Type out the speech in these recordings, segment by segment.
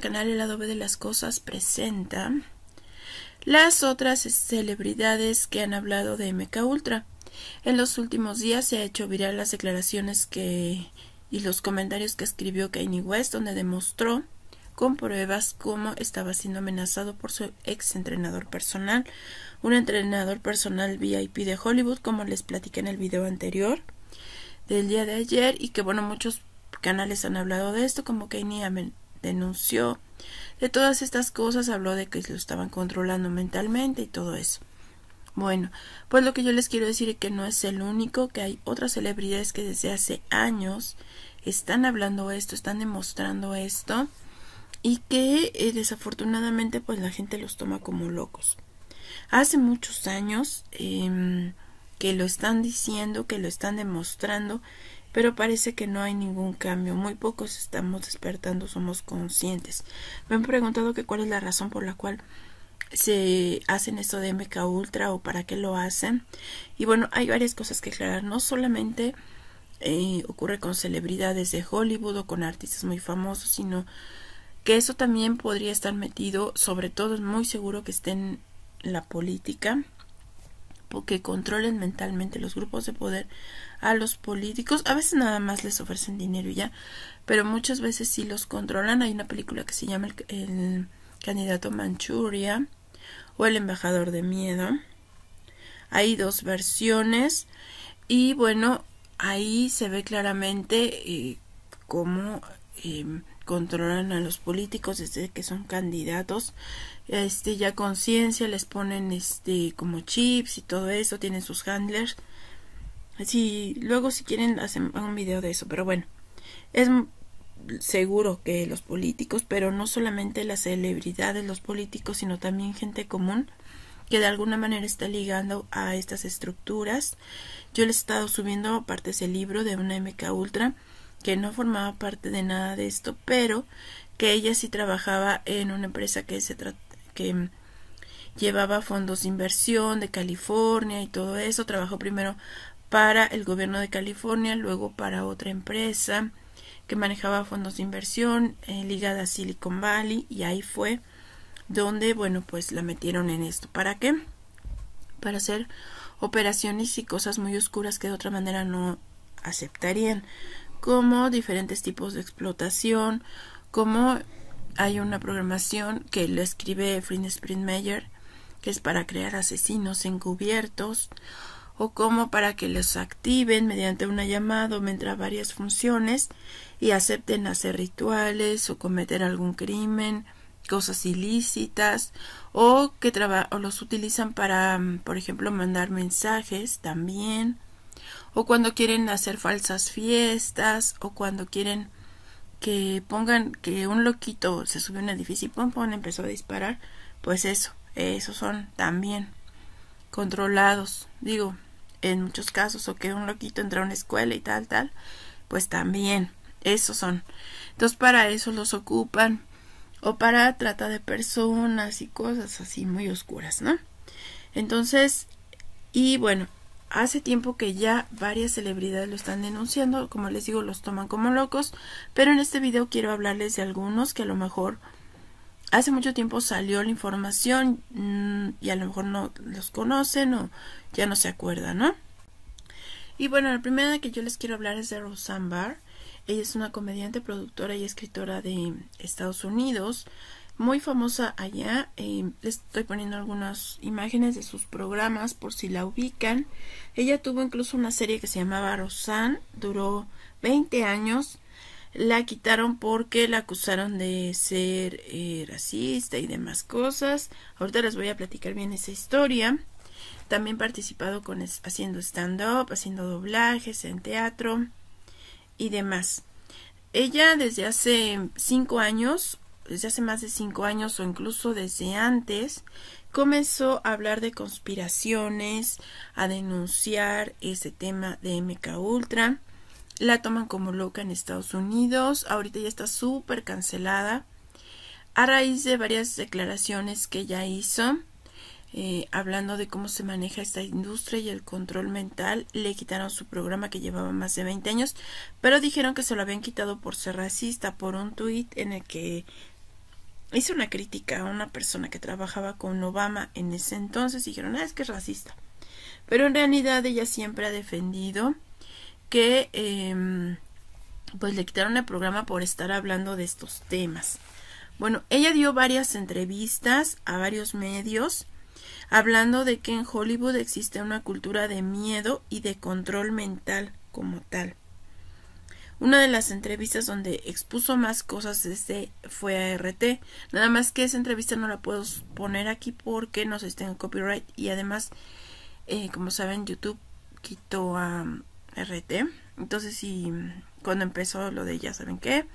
canal el adobe de las cosas. Presenta las otras celebridades que han hablado de MK Ultra. En los últimos días se ha hecho viral las declaraciones que y los comentarios que escribió Kanye West, donde demostró con pruebas cómo estaba siendo amenazado por su ex entrenador personal, un entrenador personal VIP de Hollywood, como les platiqué en el video anterior del día de ayer, y que bueno, muchos canales han hablado de esto, como Kanye denunció. De todas estas cosas habló de que lo estaban controlando mentalmente y todo eso. Bueno, pues lo que yo les quiero decir es que no es el único, que hay otras celebridades que desde hace años están hablando esto, están demostrando esto y que eh, desafortunadamente pues la gente los toma como locos. Hace muchos años em, que lo están diciendo, que lo están demostrando pero parece que no hay ningún cambio. Muy pocos estamos despertando, somos conscientes. Me han preguntado que cuál es la razón por la cual se hacen esto de MK Ultra o para qué lo hacen. Y bueno, hay varias cosas que aclarar. No solamente eh, ocurre con celebridades de Hollywood o con artistas muy famosos, sino que eso también podría estar metido, sobre todo es muy seguro que estén la política, porque controlen mentalmente los grupos de poder a los políticos. A veces nada más les ofrecen dinero y ya, pero muchas veces sí los controlan. Hay una película que se llama El, candidato Manchuria o El embajador de miedo. Hay dos versiones y bueno, ahí se ve claramente eh, cómo em, controlan a los políticos desde que son candidatos este ya conciencia les ponen este como chips y todo eso tienen sus handlers Así, luego si quieren hacen un video de eso, pero bueno, es seguro que los políticos, pero no solamente las celebridades, los políticos, sino también gente común que de alguna manera está ligando a estas estructuras. Yo les he estado subiendo aparte ese libro de una MK Ultra que no formaba parte de nada de esto, pero que ella sí trabajaba en una empresa que se que mm, llevaba fondos de inversión de California y todo eso. Trabajó primero para el gobierno de California, luego para otra empresa que manejaba fondos de inversión eh, ligada a Silicon Valley y ahí fue donde, bueno, pues la metieron en esto. ¿Para qué? Para hacer operaciones y cosas muy oscuras que de otra manera no aceptarían, como diferentes tipos de explotación, como hay una programación que lo escribe Sprint Springmeyer que es para crear asesinos encubiertos, o como para que los activen mediante una llamada o mientras varias funciones y acepten hacer rituales o cometer algún crimen, cosas ilícitas o que o los utilizan para, mm, por ejemplo, mandar mensajes también o cuando quieren hacer falsas fiestas o cuando quieren que pongan que un loquito se subió a un edificio y pum, pum empezó a disparar, pues eso, esos son también controlados, digo, en muchos casos, o que un loquito entra a una escuela y tal, tal, pues también, esos son. Entonces para eso los ocupan, o para trata de personas y cosas así muy oscuras, ¿no? Entonces, y bueno, hace tiempo que ya varias celebridades lo están denunciando, como les digo, los toman como locos, pero en este video quiero hablarles de algunos que a lo mejor hace mucho tiempo salió la información mm, y a lo mejor no los conocen o ya no se acuerdan, ¿no? Y bueno, la primera que yo les quiero hablar es de Rosanne Barr. Ella es una comediante, productora y escritora de Estados Unidos, muy famosa allá. Eh, les estoy poniendo algunas imágenes de sus programas por si la ubican. Ella tuvo incluso una serie que se llamaba Rosanne. duró 20 años la quitaron porque la acusaron de ser eh, racista y demás cosas. Ahorita les voy a platicar bien esa historia. También participado con haciendo stand-up, haciendo doblajes en teatro y demás. Ella desde hace cinco años, desde hace más de cinco años o incluso desde antes, comenzó a hablar de conspiraciones, a denunciar ese tema de MK Ultra la toman como loca en Estados Unidos. Ahorita ya está súper cancelada. A raíz de varias declaraciones que ella hizo, eh, hablando de cómo se maneja esta industria y el control mental, le quitaron su programa que llevaba más de 20 años, pero dijeron que se lo habían quitado por ser racista, por un tuit en el que hizo una crítica a una persona que trabajaba con Obama en ese entonces. Dijeron, ah, es que es racista. Pero en realidad ella siempre ha defendido que em, pues le quitaron el programa por estar hablando de estos temas. Bueno, ella dio varias entrevistas a varios medios hablando de que en Hollywood existe una cultura de miedo y de control mental como tal. Una de las entrevistas donde expuso más cosas este fue a RT. Nada más que esa entrevista no la puedo poner aquí porque no se está en copyright. Y además, eh, como saben, YouTube quitó a, RT. Entonces, si cuando empezó lo de ya saben qué.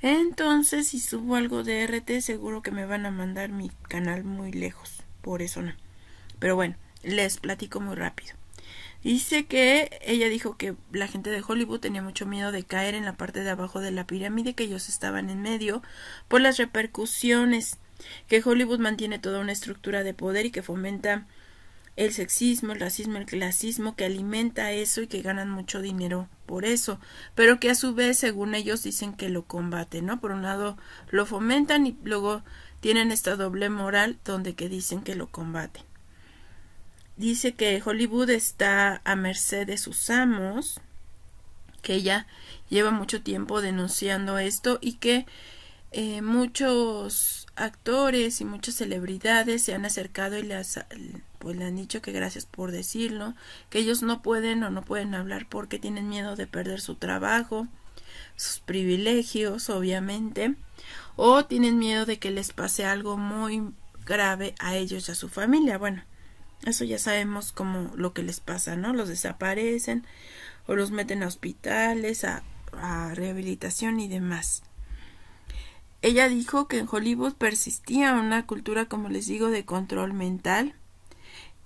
Entonces, si subo algo de RT, seguro que me van a mandar mi canal muy lejos. Por eso no. Pero bueno, les platico muy rápido. Dice que ella dijo que la gente de Hollywood tenía mucho miedo de caer en la parte de abajo de la pirámide, que ellos estaban en medio, por las repercusiones, que Hollywood mantiene toda una estructura de poder y que fomenta el sexismo, el racismo, el clasismo que alimenta eso y que ganan mucho dinero por eso, pero que a su vez, según ellos, dicen que lo combaten, ¿no? Por un lado lo fomentan y luego tienen esta doble moral donde que dicen que lo combaten. Dice que Hollywood está a merced de sus amos, que ella lleva mucho tiempo denunciando esto y que eh, muchos actores y muchas celebridades se han acercado y las, pues le han dicho que gracias por decirlo, que ellos no pueden o no pueden hablar porque tienen miedo de perder su trabajo, sus privilegios, obviamente, o tienen miedo de que les pase algo muy grave a ellos y a su familia. Bueno, eso ya sabemos como lo que les pasa, ¿no? Los desaparecen o los meten a hospitales, a, a rehabilitación y demás. Ella dijo que en Hollywood persistía una cultura, como les digo, de control mental,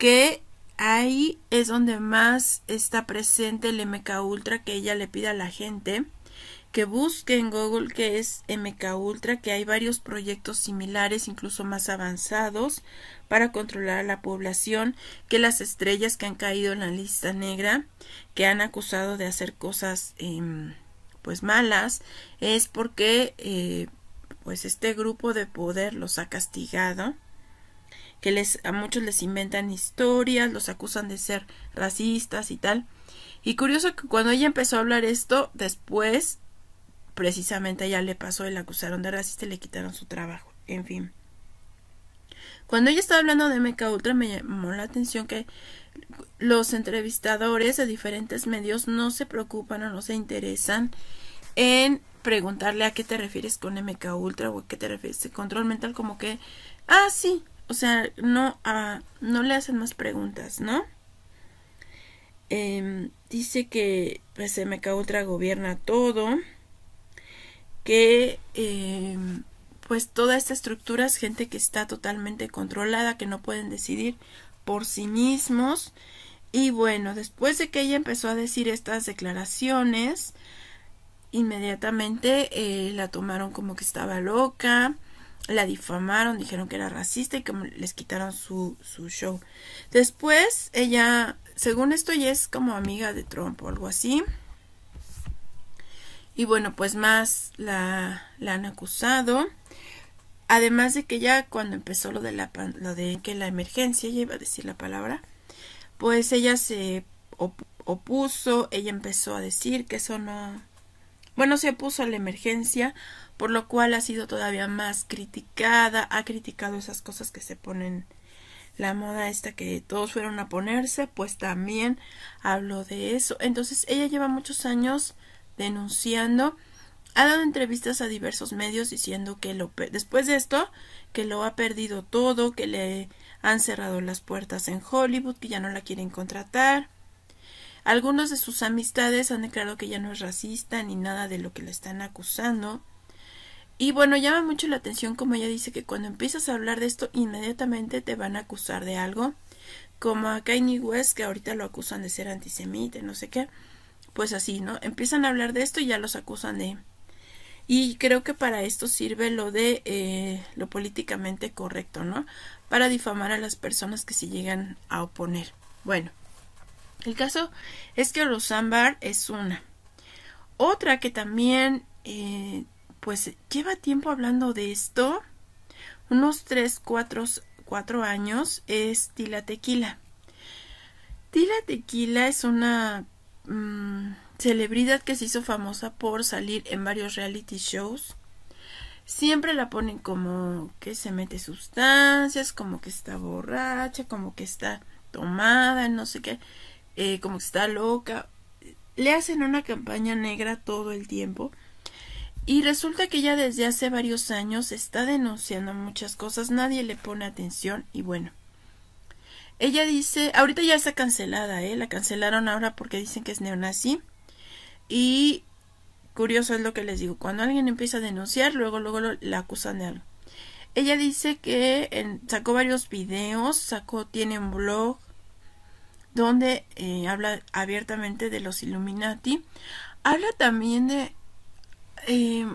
que ahí es donde más está presente el MK Ultra que ella le pide a la gente que busque en Google que es MK Ultra, que hay varios proyectos similares, incluso más avanzados, para controlar a la población, que las estrellas que han caído en la lista negra, que han acusado de hacer cosas em, pues malas, es porque eh, pues este grupo de poder los ha castigado que les, a muchos les inventan historias, los acusan de ser racistas y tal. Y curioso que cuando ella empezó a hablar esto, después, precisamente ella le pasó y acusaron de racista y le quitaron su trabajo. En fin. Cuando ella estaba hablando de MK Ultra, me llamó la atención que los entrevistadores de diferentes medios no se preocupan o no se interesan en preguntarle a qué te refieres con MK Ultra o a qué te refieres con control mental, como que, ah, sí, o sea, no, ah, no le hacen más preguntas, ¿no? Em, dice que pues, MK Ultra gobierna todo, que em, pues toda esta estructura es gente que está totalmente controlada, que no pueden decidir por sí mismos. Y bueno, después de que ella empezó a decir estas declaraciones, inmediatamente eh, la tomaron como que estaba loca, la difamaron, dijeron que era racista y que les quitaron su, su show. Después, ella, según esto, ya es como amiga de Trump o algo así. Y bueno, pues más la, la han acusado. Además de que ya cuando empezó lo de la lo de que la emergencia, ya iba a decir la palabra, pues ella se opuso, ella empezó a decir que eso no bueno, se puso a la emergencia, por lo cual ha sido todavía más criticada, ha criticado esas cosas que se ponen la moda esta que todos fueron a ponerse, pues también habló de eso. Entonces, ella lleva muchos años denunciando, ha dado entrevistas a diversos medios diciendo que lo después de esto que lo ha perdido todo, que le han cerrado las puertas en Hollywood, que ya no la quieren contratar. Algunos de sus amistades han declarado que ya no es racista ni nada de lo que le están acusando. Y bueno, llama mucho la atención como ella dice que cuando empiezas a hablar de esto inmediatamente te van a acusar de algo. Como a Kanye West que ahorita lo acusan de ser antisemita, no sé qué. Pues así, ¿no? Empiezan a hablar de esto y ya los acusan de... Y creo que para esto sirve lo de eh, lo políticamente correcto, ¿no? Para difamar a las personas que se llegan a oponer. Bueno, el caso es que Rosambar es una. Otra que también, eh, pues lleva tiempo hablando de esto, unos 3, 4, 4 años, es Tila Tequila. Tila Tequila es una mm, celebridad que se hizo famosa por salir en varios reality shows. Siempre la ponen como que se mete sustancias, como que está borracha, como que está tomada, no sé qué. Eh, como que está loca. Le hacen una campaña negra todo el tiempo. Y resulta que Ella desde hace varios años está denunciando muchas cosas, nadie le pone atención y bueno. Ella dice, ahorita ya está cancelada, ¿eh? La cancelaron ahora porque dicen que es neonazi. Y curioso es lo que les digo, cuando alguien empieza a denunciar, luego luego lo, la acusan de algo. Ella dice que sacó varios videos, sacó, tiene un blog, donde eh, habla abiertamente de los Illuminati. Habla también de... Eh,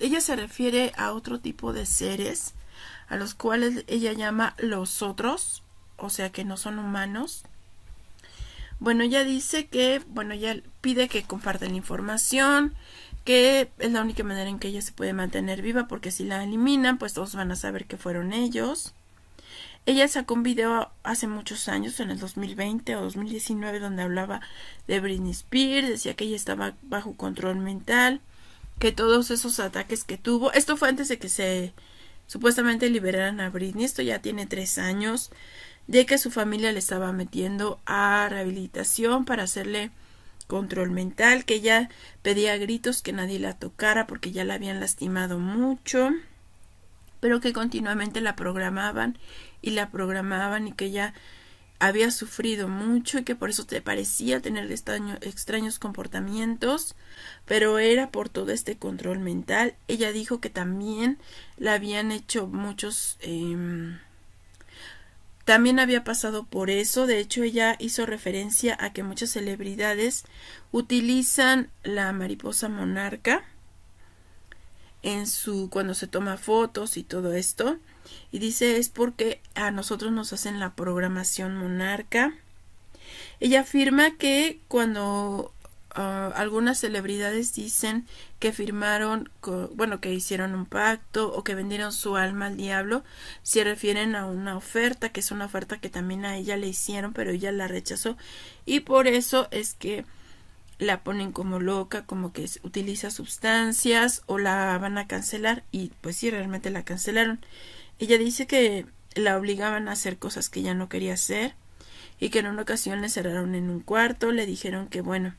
ella se refiere a otro tipo de seres, a los cuales ella llama los otros, o sea que no son humanos. Bueno, ella dice que, bueno, ella pide que compartan la información, que es la única manera en que ella se puede mantener viva, porque si la eliminan, pues todos van a saber que fueron ellos. Ella sacó un video hace muchos años, en el 2020 o 2019, donde hablaba de Britney Spears, decía que ella estaba bajo control mental, que todos esos ataques que tuvo, esto fue antes de que se supuestamente liberaran a Britney, esto ya tiene tres años, de que su familia le estaba metiendo a rehabilitación para hacerle control mental, que ella pedía gritos que nadie la tocara porque ya la habían lastimado mucho, pero que continuamente la programaban y la programaban y que ella había sufrido mucho y que por eso te parecía tener extraños comportamientos, pero era por todo este control mental. Ella dijo que también la habían hecho muchos... Em, también había pasado por eso, de hecho ella hizo referencia a que muchas celebridades utilizan la mariposa monarca en su cuando se toma fotos y todo esto y dice es porque a nosotros nos hacen la programación monarca ella afirma que cuando ah, algunas celebridades dicen que firmaron bueno que hicieron un pacto o que vendieron su alma al diablo se refieren a una oferta que es una oferta que también a ella le hicieron pero ella la rechazó y por eso es que la ponen como loca, como que utiliza sustancias o la van a cancelar y pues sí, realmente la cancelaron. Ella dice que la obligaban a hacer cosas que ella no quería hacer y que en una ocasión le cerraron en un cuarto, le dijeron que bueno,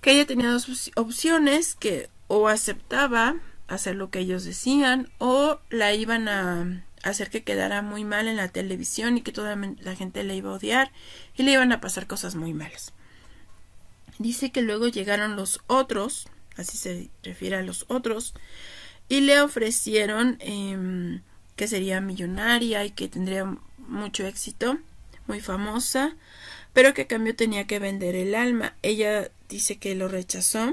que ella tenía dos opciones, que o aceptaba hacer lo que ellos decían o la iban a hacer que quedara muy mal en la televisión y que toda la gente le iba a odiar y le iban a pasar cosas muy malas. Dice que luego llegaron los otros, así se refiere a los otros, y le ofrecieron em, que sería millonaria y que tendría mucho éxito, muy famosa, pero que a cambio tenía que vender el alma. Ella dice que lo rechazó,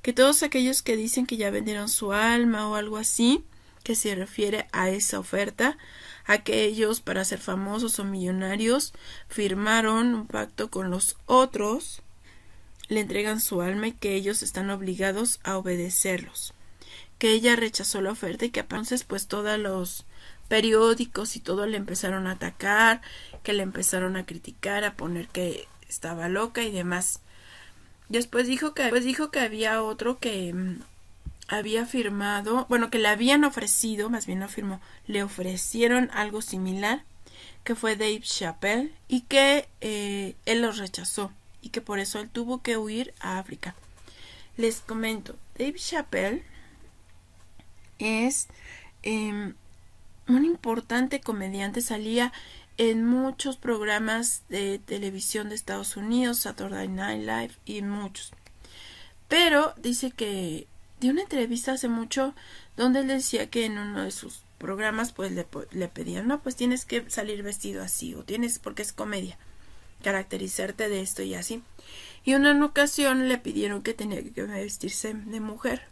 que todos aquellos que dicen que ya vendieron su alma o algo así, que se refiere a esa oferta, aquellos para ser famosos o millonarios firmaron un pacto con los otros le entregan su alma y que ellos están obligados a obedecerlos. Que ella rechazó la oferta y que entonces pues todos los periódicos y todo le empezaron a atacar, que le empezaron a criticar, a poner que estaba loca y demás. Después dijo que, pues, dijo que había otro que mm, había firmado, bueno, que le habían ofrecido, más bien no firmó, le ofrecieron algo similar, que fue Dave Chappelle, y que eh, él los rechazó y que por eso él tuvo que huir a África. Les comento, Dave Chappelle es em, un importante comediante, salía en muchos programas de televisión de Estados Unidos, Saturday Night Live y muchos. Pero dice que dio una entrevista hace mucho donde él decía que en uno de sus programas pues le, le pedían, no, pues tienes que salir vestido así o tienes porque es comedia caracterizarte de esto y así. Y una ocasión le pidieron que tenía que vestirse de mujer.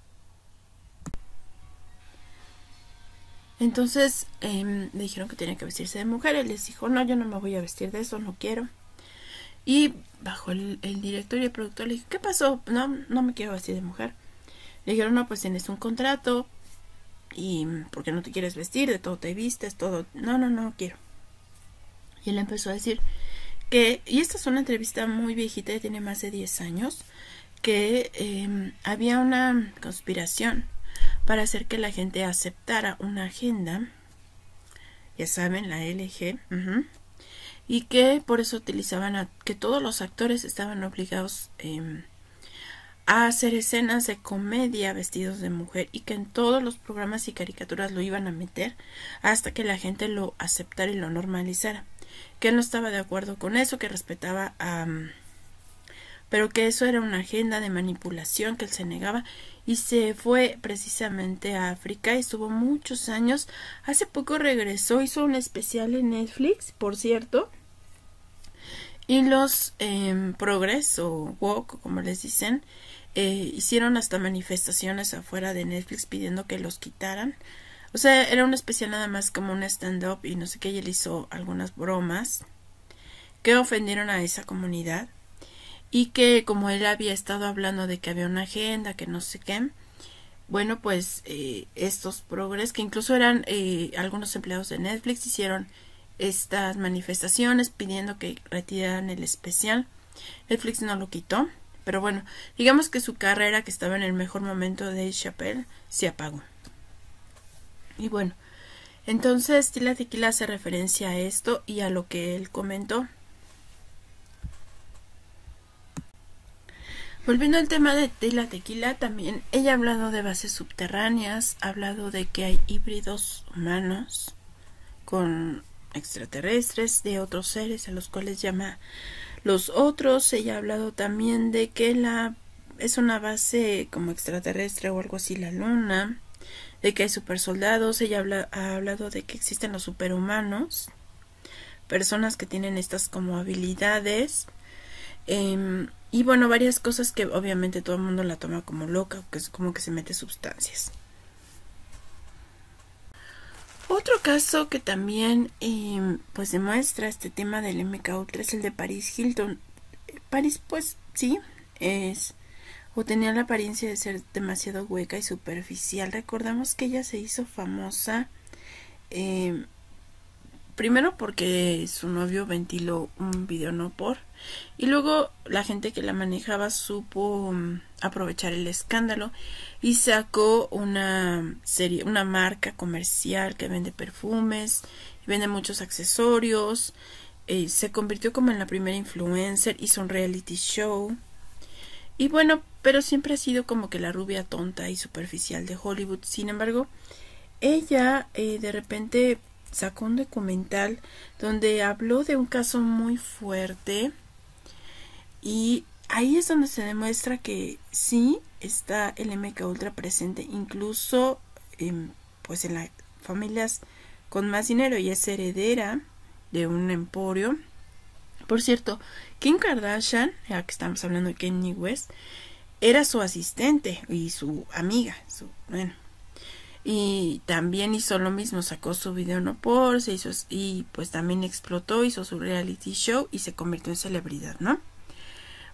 Entonces em, le dijeron que tenía que vestirse de mujer. Él les dijo, no, yo no me voy a vestir de eso, no quiero. Y bajo el, director y el productor le dijo, ¿qué pasó? No, no me quiero vestir de mujer. Le dijeron, no, pues tienes un contrato y porque no te quieres vestir, de todo te vistes, todo. No, no, no quiero. Y él empezó a decir, que, y esta es una entrevista muy viejita, y tiene más de 10 años, que em, había una conspiración para hacer que la gente aceptara una agenda, ya saben, la LG, y que por eso utilizaban que todos los actores estaban obligados em, a hacer escenas de comedia vestidos de mujer y que en todos los programas y caricaturas lo iban a meter hasta que la gente lo aceptara y lo normalizara que él no estaba de acuerdo con eso, que respetaba a... pero que eso era una agenda de manipulación que él se negaba y se fue precisamente a África y estuvo muchos años. Hace poco regresó, hizo un especial en Netflix, por cierto. Y los eh, Progress o Walk, como les dicen, eh, hicieron hasta manifestaciones afuera de Netflix pidiendo que los quitaran o sea, era un especial nada más como un stand-up y no sé qué, y él hizo algunas bromas que ofendieron a esa comunidad y que como él había estado hablando de que había una agenda, que no sé qué, bueno, pues eh, estos progres, que incluso eran eh, algunos empleados de Netflix, hicieron estas manifestaciones pidiendo que retiraran el especial. Netflix no lo quitó, pero bueno, digamos que su carrera, que estaba en el mejor momento de Chappelle, se apagó. Y bueno, entonces Tila Tequila hace referencia a esto y a lo que él comentó. Volviendo al tema de Tila Tequila, también ella ha hablado de bases subterráneas, ha hablado de que hay híbridos humanos con extraterrestres, de otros seres a los cuales llama los otros. Ella ha hablado también de que la es una base como extraterrestre o algo así la luna de que hay supersoldados, ella ha hablado de que existen los superhumanos, personas que tienen estas como habilidades, em, y bueno, varias cosas que obviamente todo el mundo la toma como loca, que es como que se mete sustancias. Otro caso que también em, pues demuestra este tema del MK 3 es el de Paris Hilton. Paris pues sí, es o tenía la apariencia de ser demasiado hueca y superficial. Recordamos que ella se hizo famosa eh, primero porque su novio ventiló un video no por y luego la gente que la manejaba supo mm, aprovechar el escándalo y sacó una serie, una marca comercial que vende perfumes, vende muchos accesorios, eh, se convirtió como en la primera influencer, hizo un reality show y bueno, pero siempre ha sido como que la rubia tonta y superficial de Hollywood. Sin embargo, ella eh, de repente sacó un documental donde habló de un caso muy fuerte y ahí es donde se demuestra que sí está el MK Ultra presente incluso em, pues en las familias con más dinero y es heredera de un emporio por cierto, Kim Kardashian, ya que estamos hablando de Kanye West, era su asistente y su amiga, su, bueno. Y también hizo lo mismo, sacó su video no por, se hizo y pues también explotó, hizo su reality show y se convirtió en celebridad, ¿no?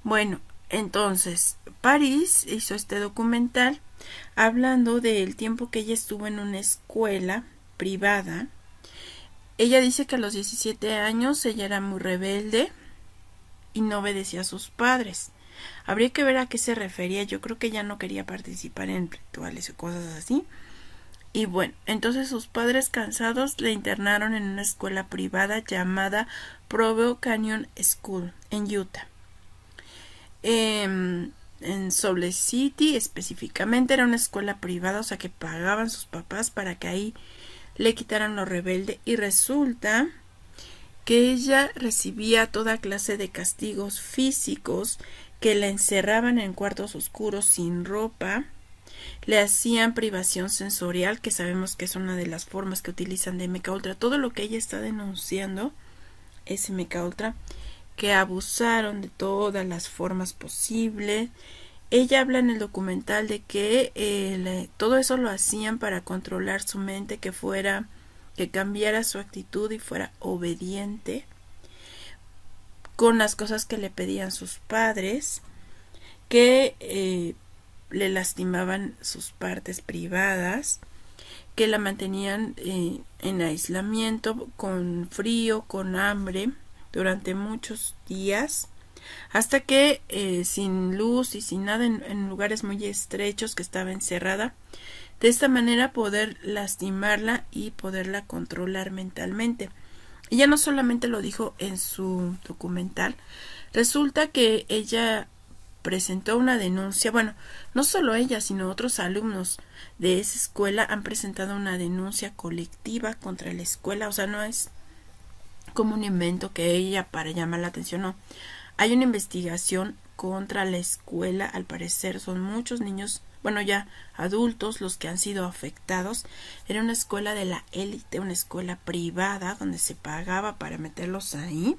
Bueno, entonces, París hizo este documental hablando del tiempo que ella estuvo en una escuela privada ella dice que a los 17 años ella era muy rebelde y no obedecía a sus padres. Habría que ver a qué se refería. Yo creo que ella no quería participar en rituales o cosas así. Y bueno, entonces sus padres cansados la internaron en una escuela privada llamada Provo Canyon School en Utah. Em, en Soble City específicamente era una escuela privada, o sea que pagaban sus papás para que ahí le quitaron lo rebelde y resulta que ella recibía toda clase de castigos físicos que la encerraban en cuartos oscuros sin ropa, le hacían privación sensorial, que sabemos que es una de las formas que utilizan de ultra Todo lo que ella está denunciando es ultra que abusaron de todas las formas posibles, ella habla en el documental de que eh, todo eso lo hacían para controlar su mente, que fuera, que cambiara su actitud y fuera obediente con las cosas que le pedían sus padres, que eh, le lastimaban sus partes privadas, que la mantenían eh, en aislamiento, con frío, con hambre, durante muchos días hasta que eh, sin luz y sin nada en, en, lugares muy estrechos que estaba encerrada de esta manera poder lastimarla y poderla controlar mentalmente ella no solamente lo dijo en su documental resulta que ella presentó una denuncia bueno no solo ella sino otros alumnos de esa escuela han presentado una denuncia colectiva contra la escuela o sea no es como un invento que ella para llamar la atención no hay una investigación contra la escuela, al parecer son muchos niños, bueno ya adultos los que han sido afectados. Era una escuela de la élite, una escuela privada donde se pagaba para meterlos ahí.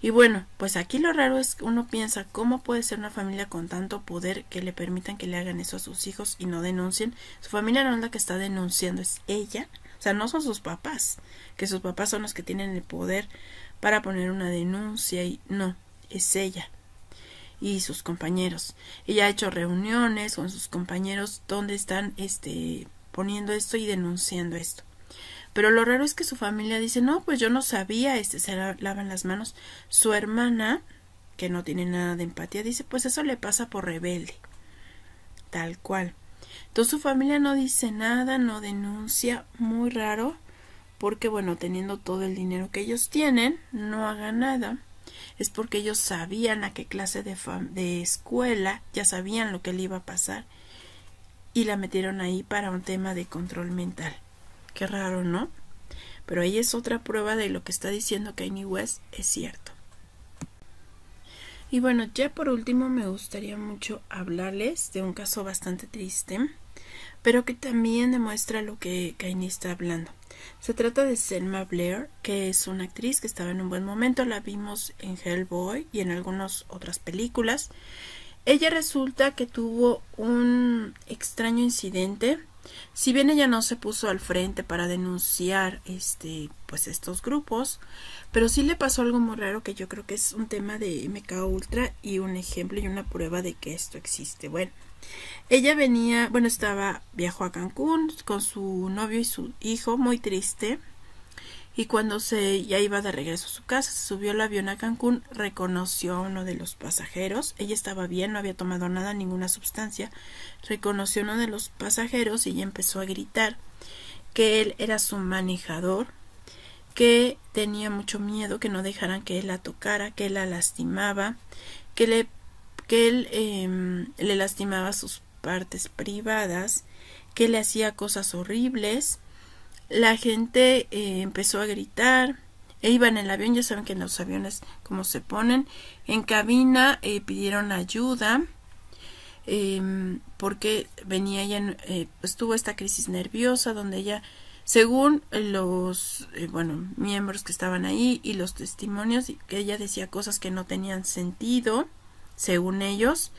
Y bueno, pues aquí lo raro es que uno piensa cómo puede ser una familia con tanto poder que le permitan que le hagan eso a sus hijos y no denuncien. Su familia no es la que está denunciando, es ella. O sea, no son sus papás, que sus papás son los que tienen el poder para poner una denuncia y no, es ella y sus compañeros. Ella ha hecho reuniones con sus compañeros donde están este, poniendo esto y denunciando esto. Pero lo raro es que su familia dice, no, pues yo no sabía, este, se lavan las manos. Su hermana, que no tiene nada de empatía, dice, pues eso le pasa por rebelde. Tal cual. Entonces su familia no dice nada, no denuncia, muy raro, porque bueno, teniendo todo el dinero que ellos tienen, no haga nada es porque ellos sabían a qué clase de, escuela, ya sabían lo que le iba a pasar y la metieron ahí para un tema de control mental. Qué raro, ¿no? Pero ahí es otra prueba de lo que está diciendo Kanye West es cierto. Y bueno, ya por último me gustaría mucho hablarles de un caso bastante triste, pero que también demuestra lo que Kanye está hablando. Se trata de Selma Blair, que es una actriz que estaba en un buen momento, la vimos en Hellboy y en algunas otras películas. Ella resulta que tuvo un extraño incidente. Si bien ella no se puso al frente para denunciar este pues estos grupos, pero sí le pasó algo muy raro que yo creo que es un tema de MK Ultra y un ejemplo y una prueba de que esto existe. Bueno, ella venía, bueno, estaba, viajó a Cancún con su novio y su hijo, muy triste. Y cuando se ya iba de regreso a su casa, se subió el avión a Cancún, reconoció a uno de los pasajeros. Ella estaba bien, no había tomado nada, ninguna sustancia. Reconoció a uno de los pasajeros y ella empezó a gritar que él era su manejador, que tenía mucho miedo, que no dejaran que él la tocara, que él la lastimaba, que le que él em, le lastimaba sus partes privadas, que le hacía cosas horribles. La gente eh, empezó a gritar, e iban en el avión, ya saben que en los aviones como se ponen, en cabina eh, pidieron ayuda em, porque venía ella, eh, esta crisis nerviosa donde ella, según los, eh, bueno, miembros que estaban ahí y los testimonios, que ella decía cosas que no tenían sentido, según ellos.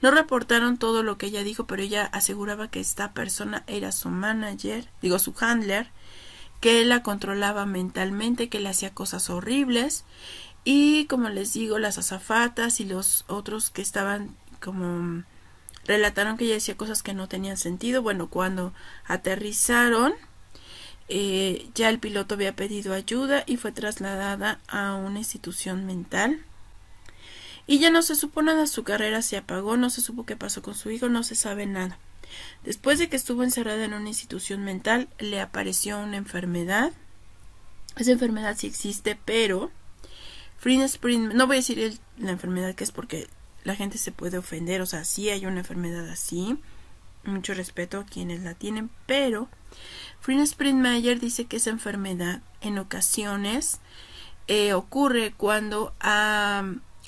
No reportaron todo lo que ella dijo, pero ella aseguraba que esta persona era su manager, digo su handler, que la controlaba mentalmente, que le hacía cosas horribles y como les digo, las azafatas y los otros que estaban como relataron que ella decía cosas que no tenían sentido. Bueno, cuando aterrizaron, eh, ya el piloto había pedido ayuda y fue trasladada a una institución mental. Y ya no se supo nada, su carrera se apagó, no se supo qué pasó con su hijo, no se sabe nada. Después de que estuvo encerrada en una institución mental, le apareció una enfermedad. Esa enfermedad sí existe, pero Frida no voy a decir la enfermedad que es porque la gente se puede ofender, o sea, sí hay una enfermedad así. Mucho respeto a quienes la tienen, pero Sprint mayer dice que esa enfermedad en ocasiones eh, ocurre cuando a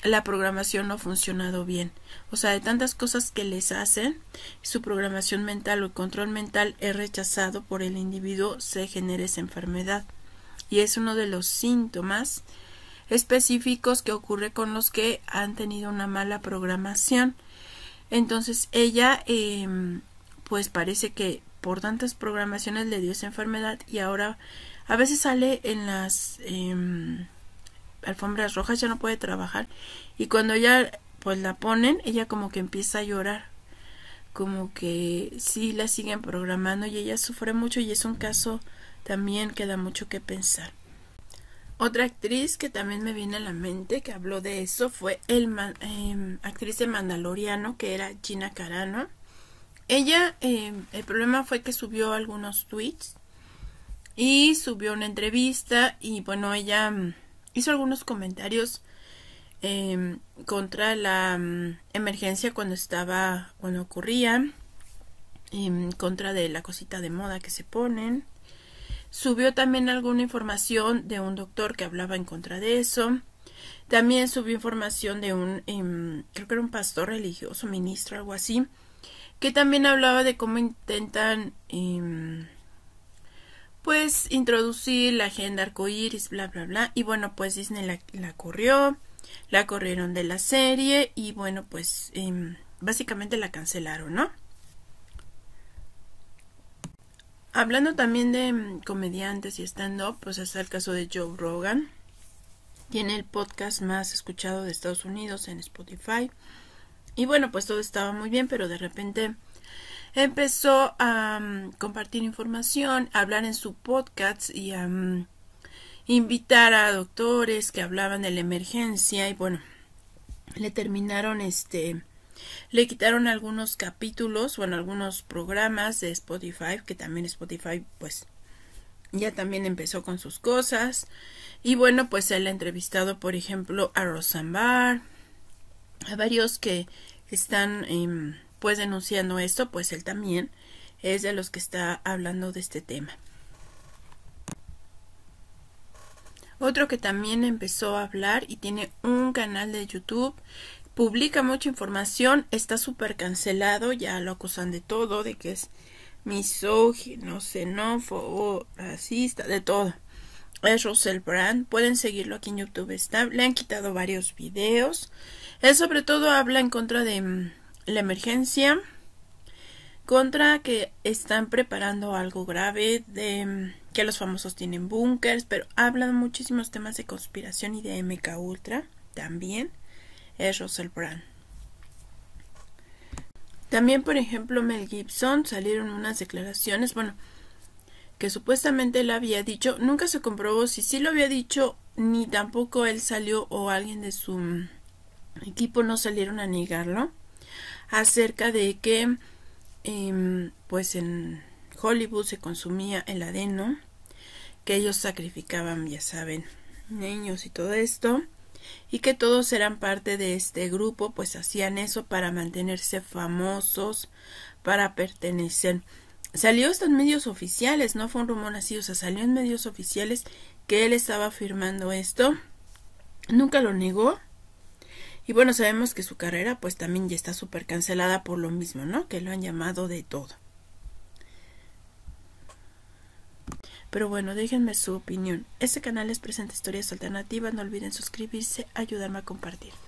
la programación no ha funcionado bien. O sea, de tantas cosas que les hacen, su programación mental o control mental es rechazado por el individuo, se genera esa enfermedad. Y es uno de los síntomas específicos que ocurre con los que han tenido una mala programación. Entonces ella, em, pues parece que por tantas programaciones le dio esa enfermedad y ahora a veces sale en las... Em, alfombras rojas, ya no puede trabajar. Y cuando ya pues la ponen, ella como que empieza a llorar. Como que sí la siguen programando y ella sufre mucho y es un caso también que da mucho que pensar. Otra actriz que también me viene a la mente que habló de eso fue el em, actriz de Mandaloriano que era Gina Carano. Ella, em, el problema fue que subió algunos tweets y subió una entrevista y bueno, ella mm, hizo algunos comentarios em, contra la mm, emergencia cuando estaba, cuando ocurría, en em, contra de la cosita de moda que se ponen. Subió también alguna información de un doctor que hablaba en contra de eso. También subió información de un, em, creo que era un pastor religioso, ministro, algo así, que también hablaba de cómo intentan pues introducir la agenda arcoíris, bla, bla, bla. Y bueno, pues Disney la, corrió, la corrieron de la serie y bueno, pues em, básicamente la cancelaron, ¿no? Hablando también de em, comediantes y stand-up, pues está el caso de Joe Rogan. Tiene el podcast más escuchado de Estados Unidos en Spotify. Y bueno, pues todo estaba muy bien, pero de repente empezó a mm, compartir información, a hablar en su podcast y a mm, invitar a doctores que hablaban de la emergencia y bueno, le terminaron este le quitaron algunos capítulos, bueno, algunos programas de Spotify, que también Spotify pues ya también empezó con sus cosas. Y bueno, pues él ha entrevistado, por ejemplo, a Rosambar, a varios que están pues, denunciando esto, pues él también es de los que está hablando de este tema. Otro que también empezó a hablar y tiene un canal de YouTube, publica mucha información, está súper cancelado, ya lo acusan de todo, de que es misógino, xenófobo, racista, de todo. Es Russell Brand, pueden seguirlo aquí en YouTube, le han quitado varios videos. Él sobre todo habla en contra de mm, la emergencia, contra que están preparando algo grave, de que los famosos tienen búnkers, pero hablan muchísimos temas de conspiración y de MK Ultra también es Russell Brand. También, por ejemplo, Mel Gibson salieron unas declaraciones, bueno, que supuestamente él había dicho, nunca se comprobó si sí lo había dicho, ni tampoco él salió o alguien de su equipo no salieron a negarlo acerca de que em, pues en Hollywood se consumía el adeno, que ellos sacrificaban, ya saben, niños y todo esto, y que todos eran parte de este grupo, pues hacían eso para mantenerse famosos, para pertenecer. Salió esto en medios oficiales, no fue un rumor así, o sea, salió en medios oficiales que él estaba firmando esto. Nunca lo negó, y bueno, sabemos que su carrera pues también ya está súper cancelada por lo mismo, ¿no? Que lo han llamado de todo. Pero bueno, déjenme su opinión. Este canal les presenta historias alternativas. No olviden suscribirse, ayudarme a compartir.